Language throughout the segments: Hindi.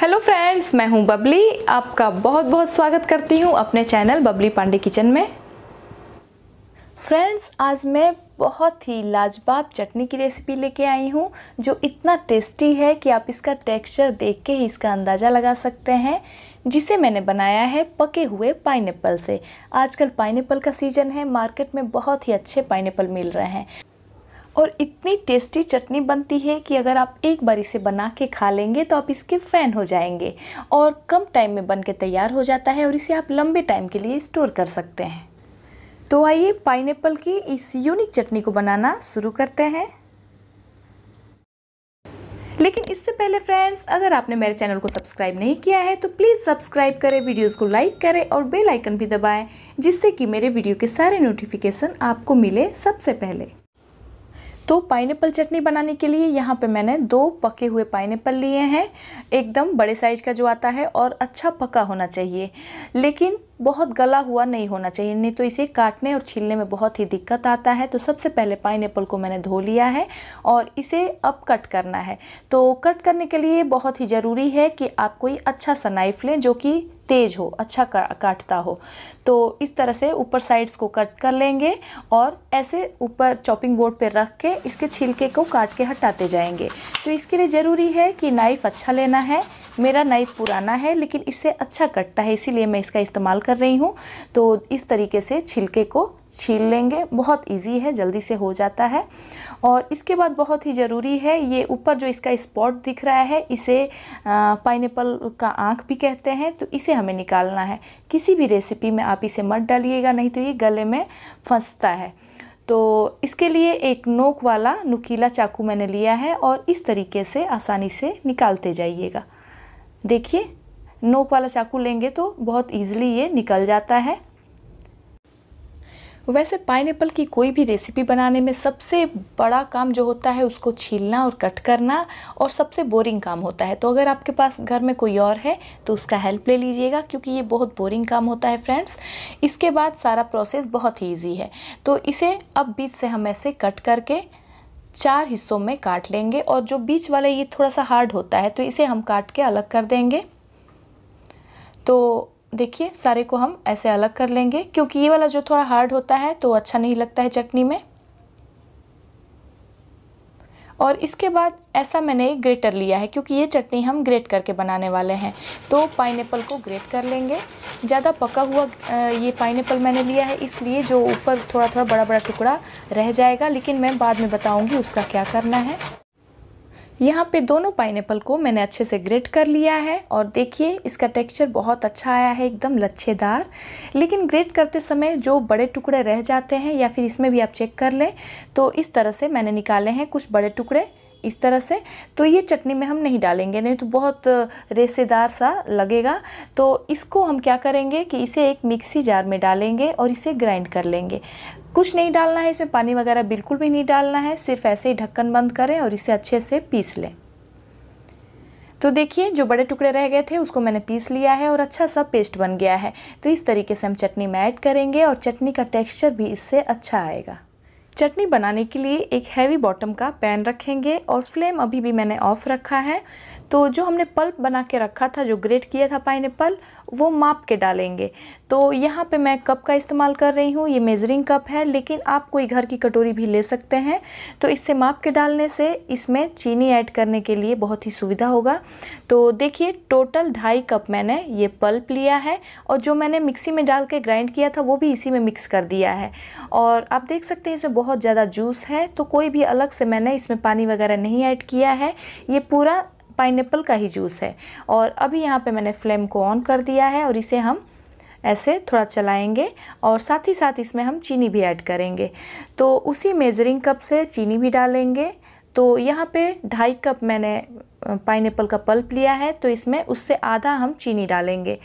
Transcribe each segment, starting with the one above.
हेलो फ्रेंड्स मैं हूं बबली आपका बहुत बहुत स्वागत करती हूं अपने चैनल बबली पांडे किचन में फ्रेंड्स आज मैं बहुत ही लाजवाब चटनी की रेसिपी लेके आई हूँ जो इतना टेस्टी है कि आप इसका टेक्सचर देख के ही इसका अंदाज़ा लगा सकते हैं जिसे मैंने बनाया है पके हुए पाइनएप्पल से आजकल पाइनएप्पल का सीज़न है मार्केट में बहुत ही अच्छे पाइनएप्पल मिल रहे हैं और इतनी टेस्टी चटनी बनती है कि अगर आप एक बार इसे बना के खा लेंगे तो आप इसके फ़ैन हो जाएंगे और कम टाइम में बन के तैयार हो जाता है और इसे आप लंबे टाइम के लिए स्टोर कर सकते हैं तो आइए पाइनएप्पल की इस यूनिक चटनी को बनाना शुरू करते हैं लेकिन इससे पहले फ्रेंड्स अगर आपने मेरे चैनल को सब्सक्राइब नहीं किया है तो प्लीज़ सब्सक्राइब करें वीडियोस को लाइक करें और बेल आइकन भी दबाएं जिससे कि मेरे वीडियो के सारे नोटिफिकेशन आपको मिले सबसे पहले तो पाइनएप्पल चटनी बनाने के लिए यहाँ पे मैंने दो पके हुए पाइनएप्पल लिए हैं एकदम बड़े साइज का जो आता है और अच्छा पका होना चाहिए लेकिन बहुत गला हुआ नहीं होना चाहिए नहीं तो इसे काटने और छीलने में बहुत ही दिक्कत आता है तो सबसे पहले पाइन को मैंने धो लिया है और इसे अब कट करना है तो कट करने के लिए बहुत ही ज़रूरी है कि आप कोई अच्छा सा नाइफ लें जो कि तेज़ हो अच्छा का, काटता हो तो इस तरह से ऊपर साइड्स को कट कर लेंगे और ऐसे ऊपर चॉपिंग बोर्ड पर रख के इसके छिलके को काट के हटाते जाएंगे तो इसके लिए ज़रूरी है कि नाइफ़ अच्छा लेना है मेरा नाइफ़ पुराना है लेकिन इससे अच्छा कटता है इसीलिए मैं इसका इस्तेमाल कर रही हूँ तो इस तरीके से छिलके को छील लेंगे बहुत इजी है जल्दी से हो जाता है और इसके बाद बहुत ही ज़रूरी है ये ऊपर जो इसका स्पॉट दिख रहा है इसे पाइनएप्पल का आँख भी कहते हैं तो इसे हमें निकालना है किसी भी रेसिपी में आप इसे मत डालिएगा नहीं तो ये गले में फंसता है तो इसके लिए एक नोक वाला नुकीला चाकू मैंने लिया है और इस तरीके से आसानी से निकालते जाइएगा देखिए नोक वाला चाकू लेंगे तो बहुत ईजिली ये निकल जाता है वैसे पाइनएप्पल की कोई भी रेसिपी बनाने में सबसे बड़ा काम जो होता है उसको छीलना और कट करना और सबसे बोरिंग काम होता है तो अगर आपके पास घर में कोई और है तो उसका हेल्प ले लीजिएगा क्योंकि ये बहुत बोरिंग काम होता है फ्रेंड्स इसके बाद सारा प्रोसेस बहुत ही ईजी है तो इसे अब बीच से हम ऐसे कट करके चार हिस्सों में काट लेंगे और जो बीच वाला ये थोड़ा सा हार्ड होता है तो इसे हम काट के अलग कर देंगे तो देखिए सारे को हम ऐसे अलग कर लेंगे क्योंकि ये वाला जो थोड़ा हार्ड होता है तो अच्छा नहीं लगता है चटनी में और इसके बाद ऐसा मैंने ग्रेटर लिया है क्योंकि ये चटनी हम ग्रेट करके बनाने वाले हैं तो पाइन को ग्रेट कर लेंगे ज़्यादा पका हुआ ये पाइन मैंने लिया है इसलिए जो ऊपर थोड़ा थोड़ा बड़ा बड़ा टुकड़ा रह जाएगा लेकिन मैं बाद में बताऊँगी उसका क्या करना है यहाँ पे दोनों पाइनएप्पल को मैंने अच्छे से ग्रेट कर लिया है और देखिए इसका टेक्सचर बहुत अच्छा आया है एकदम लच्छेदार लेकिन ग्रेट करते समय जो बड़े टुकड़े रह जाते हैं या फिर इसमें भी आप चेक कर लें तो इस तरह से मैंने निकाले हैं कुछ बड़े टुकड़े इस तरह से तो ये चटनी में हम नहीं डालेंगे नहीं तो बहुत रेसेदार सा लगेगा तो इसको हम क्या करेंगे कि इसे एक मिक्सी जार में डालेंगे और इसे ग्राइंड कर लेंगे कुछ नहीं डालना है इसमें पानी वगैरह बिल्कुल भी नहीं डालना है सिर्फ ऐसे ही ढक्कन बंद करें और इसे अच्छे से पीस लें तो देखिए जो बड़े टुकड़े रह गए थे उसको मैंने पीस लिया है और अच्छा सा पेस्ट बन गया है तो इस तरीके से हम चटनी में ऐड करेंगे और चटनी का टेक्स्चर भी इससे अच्छा आएगा चटनी बनाने के लिए एक हैवी बॉटम का पैन रखेंगे और फ्लेम अभी भी मैंने ऑफ़ रखा है तो जो हमने पल्प बना के रखा था जो ग्रेट किया था पाइन वो माप के डालेंगे तो यहाँ पे मैं कप का इस्तेमाल कर रही हूँ ये मेज़रिंग कप है लेकिन आप कोई घर की कटोरी भी ले सकते हैं तो इससे माप के डालने से इसमें चीनी ऐड करने के लिए बहुत ही सुविधा होगा तो देखिए टोटल ढाई कप मैंने ये पल्प लिया है और जो मैंने मिक्सी में डाल के ग्राइंड किया था वो भी इसी में मिक्स कर दिया है और आप देख सकते हैं इसमें बहुत ज़्यादा जूस है तो कोई भी अलग से मैंने इसमें पानी वगैरह नहीं ऐड किया है ये पूरा पाइन का ही जूस है और अभी यहाँ पर मैंने फ्लेम को ऑन कर दिया है और इसे हम ऐसे थोड़ा चलाएंगे और साथ ही साथ इसमें हम चीनी भी ऐड करेंगे तो उसी मेज़रिंग कप से चीनी भी डालेंगे तो यहाँ पे ढाई कप मैंने पाइन का पल्प लिया है तो इसमें उससे आधा हम चीनी डालेंगे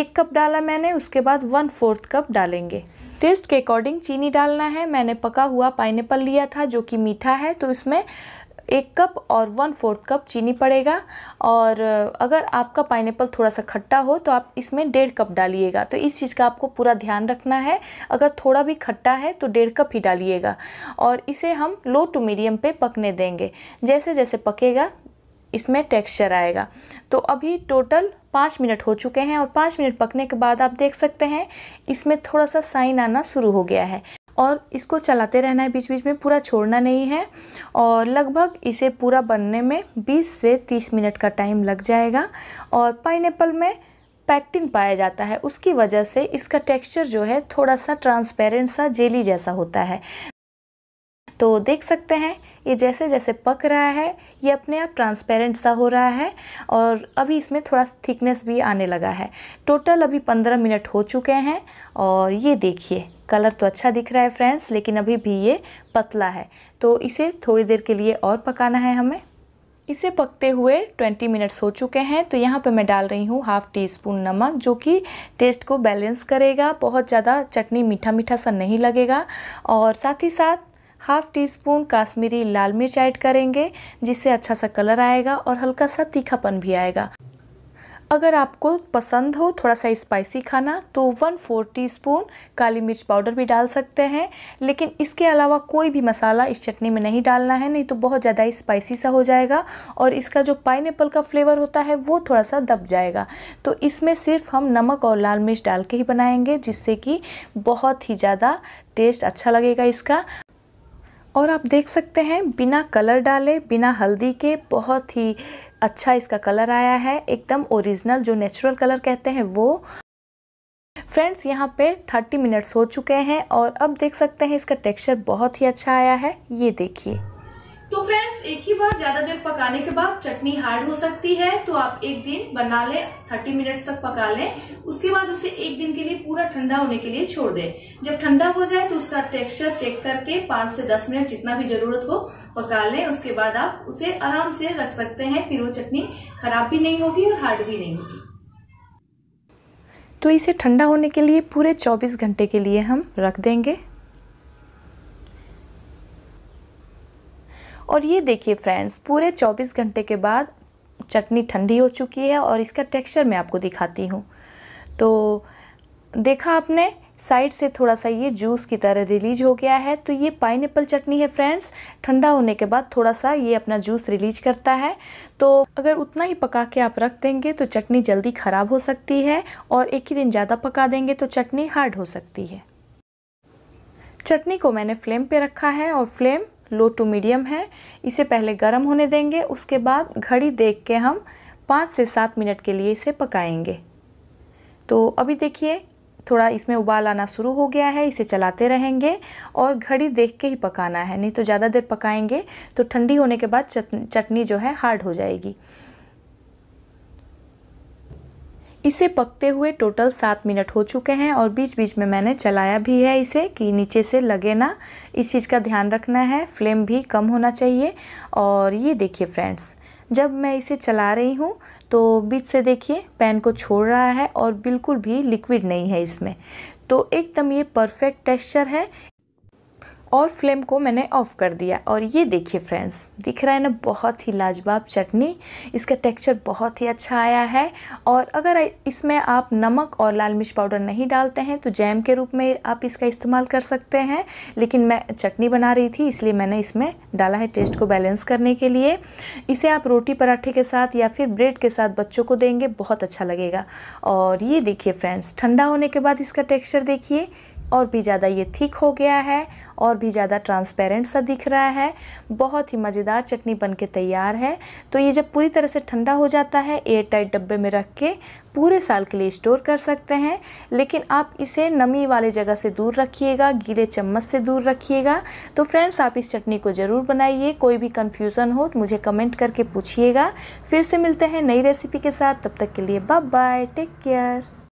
एक कप डाला मैंने उसके बाद वन फोर्थ कप डालेंगे टेस्ट के अकॉर्डिंग चीनी डालना है मैंने पका हुआ पाइन लिया था जो कि मीठा है तो इसमें एक कप और वन फोर्थ कप चीनी पड़ेगा और अगर आपका पाइन थोड़ा सा खट्टा हो तो आप इसमें डेढ़ कप डालिएगा तो इस चीज़ का आपको पूरा ध्यान रखना है अगर थोड़ा भी खट्टा है तो डेढ़ कप ही डालिएगा और इसे हम लो टू मीडियम पे पकने देंगे जैसे जैसे पकेगा इसमें टेक्सचर आएगा तो अभी टोटल पाँच मिनट हो चुके हैं और पाँच मिनट पकने के बाद आप देख सकते हैं इसमें थोड़ा सा साइन आना शुरू हो गया है और इसको चलाते रहना है बीच बीच में पूरा छोड़ना नहीं है और लगभग इसे पूरा बनने में 20 से 30 मिनट का टाइम लग जाएगा और पाइन में पैक्टिन पाया जाता है उसकी वजह से इसका टेक्सचर जो है थोड़ा सा ट्रांसपेरेंट सा जेली जैसा होता है तो देख सकते हैं ये जैसे जैसे पक रहा है ये अपने आप ट्रांसपेरेंट सा हो रहा है और अभी इसमें थोड़ा थिकनेस भी आने लगा है टोटल अभी पंद्रह मिनट हो चुके हैं और ये देखिए कलर तो अच्छा दिख रहा है फ्रेंड्स लेकिन अभी भी ये पतला है तो इसे थोड़ी देर के लिए और पकाना है हमें इसे पकते हुए 20 मिनट्स हो चुके हैं तो यहाँ पे मैं डाल रही हूँ हाफ़ टी स्पून नमक जो कि टेस्ट को बैलेंस करेगा बहुत ज़्यादा चटनी मीठा मीठा सा नहीं लगेगा और साथ ही साथ हाफ़ टी स्पून काश्मीरी लाल मिर्च ऐड करेंगे जिससे अच्छा सा कलर आएगा और हल्का सा तीखापन भी आएगा अगर आपको पसंद हो थोड़ा सा स्पाइसी खाना तो वन फोर टी स्पून काली मिर्च पाउडर भी डाल सकते हैं लेकिन इसके अलावा कोई भी मसाला इस चटनी में नहीं डालना है नहीं तो बहुत ज़्यादा स्पाइसी सा हो जाएगा और इसका जो पाइन का फ्लेवर होता है वो थोड़ा सा दब जाएगा तो इसमें सिर्फ हम नमक और लाल मिर्च डाल के ही बनाएंगे जिससे कि बहुत ही ज़्यादा टेस्ट अच्छा लगेगा इसका और आप देख सकते हैं बिना कलर डाले बिना हल्दी के बहुत ही अच्छा इसका कलर आया है एकदम ओरिजिनल जो नेचुरल कलर कहते हैं वो फ्रेंड्स यहाँ पे 30 मिनट्स हो चुके हैं और अब देख सकते हैं इसका टेक्सचर बहुत ही अच्छा आया है ये देखिए तो फ्रेंड्स एक ही बार ज्यादा देर पकाने के बाद चटनी हार्ड हो सकती है तो आप एक दिन बना ले 30 मिनट्स तक पका लें उसके बाद उसे एक दिन के लिए पूरा ठंडा होने के लिए छोड़ दें जब ठंडा हो जाए तो उसका टेक्सचर चेक करके 5 से 10 मिनट जितना भी जरूरत हो पका लें उसके बाद आप उसे आराम से रख सकते हैं फिर वो चटनी खराब भी नहीं होगी और हार्ड भी नहीं होगी तो इसे ठंडा होने के लिए पूरे 24 घंटे के लिए हम रख देंगे और ये देखिए फ्रेंड्स पूरे 24 घंटे के बाद चटनी ठंडी हो चुकी है और इसका टेक्सचर मैं आपको दिखाती हूँ तो देखा आपने साइड से थोड़ा सा ये जूस की तरह रिलीज हो गया है तो ये पाइन चटनी है फ्रेंड्स ठंडा होने के बाद थोड़ा सा ये अपना जूस रिलीज करता है तो अगर उतना ही पका के आप रख देंगे तो चटनी जल्दी ख़राब हो सकती है और एक ही दिन ज़्यादा पका देंगे तो चटनी हार्ड हो सकती है चटनी को मैंने फ्लेम पे रखा है और फ्लेम लो टू मीडियम है इसे पहले गर्म होने देंगे उसके बाद घड़ी देख के हम पाँच से सात मिनट के लिए इसे पकाएंगे तो अभी देखिए थोड़ा इसमें उबाल आना शुरू हो गया है इसे चलाते रहेंगे और घड़ी देख के ही पकाना है नहीं तो ज़्यादा देर पकाएंगे तो ठंडी होने के बाद चटनी जो है हार्ड हो जाएगी इसे पकते हुए टोटल सात मिनट हो चुके हैं और बीच बीच में मैंने चलाया भी है इसे कि नीचे से लगे ना इस चीज़ का ध्यान रखना है फ्लेम भी कम होना चाहिए और ये देखिए फ्रेंड्स जब मैं इसे चला रही हूँ तो बीच से देखिए पैन को छोड़ रहा है और बिल्कुल भी लिक्विड नहीं है इसमें तो एकदम ये परफेक्ट टेक्स्चर है और फ्लेम को मैंने ऑफ़ कर दिया और ये देखिए फ्रेंड्स दिख रहा है ना बहुत ही लाजवाब चटनी इसका टेक्सचर बहुत ही अच्छा आया है और अगर इसमें आप नमक और लाल मिर्च पाउडर नहीं डालते हैं तो जैम के रूप में आप इसका इस्तेमाल कर सकते हैं लेकिन मैं चटनी बना रही थी इसलिए मैंने इसमें डाला है टेस्ट को बैलेंस करने के लिए इसे आप रोटी पराठे के साथ या फिर ब्रेड के साथ बच्चों को देंगे बहुत अच्छा लगेगा और ये देखिए फ्रेंड्स ठंडा होने के बाद इसका टेक्स्चर देखिए और भी ज़्यादा ये थिक हो गया है और भी ज़्यादा ट्रांसपेरेंट सा दिख रहा है बहुत ही मज़ेदार चटनी बन के तैयार है तो ये जब पूरी तरह से ठंडा हो जाता है एयर टाइट डब्बे में रख के पूरे साल के लिए स्टोर कर सकते हैं लेकिन आप इसे नमी वाले जगह से दूर रखिएगा गीले चम्मच से दूर रखिएगा तो फ्रेंड्स आप इस चटनी को ज़रूर बनाइए कोई भी कन्फ्यूज़न हो तो मुझे कमेंट करके पूछिएगा फिर से मिलते हैं नई रेसिपी के साथ तब तक के लिए बाय बाय टेक केयर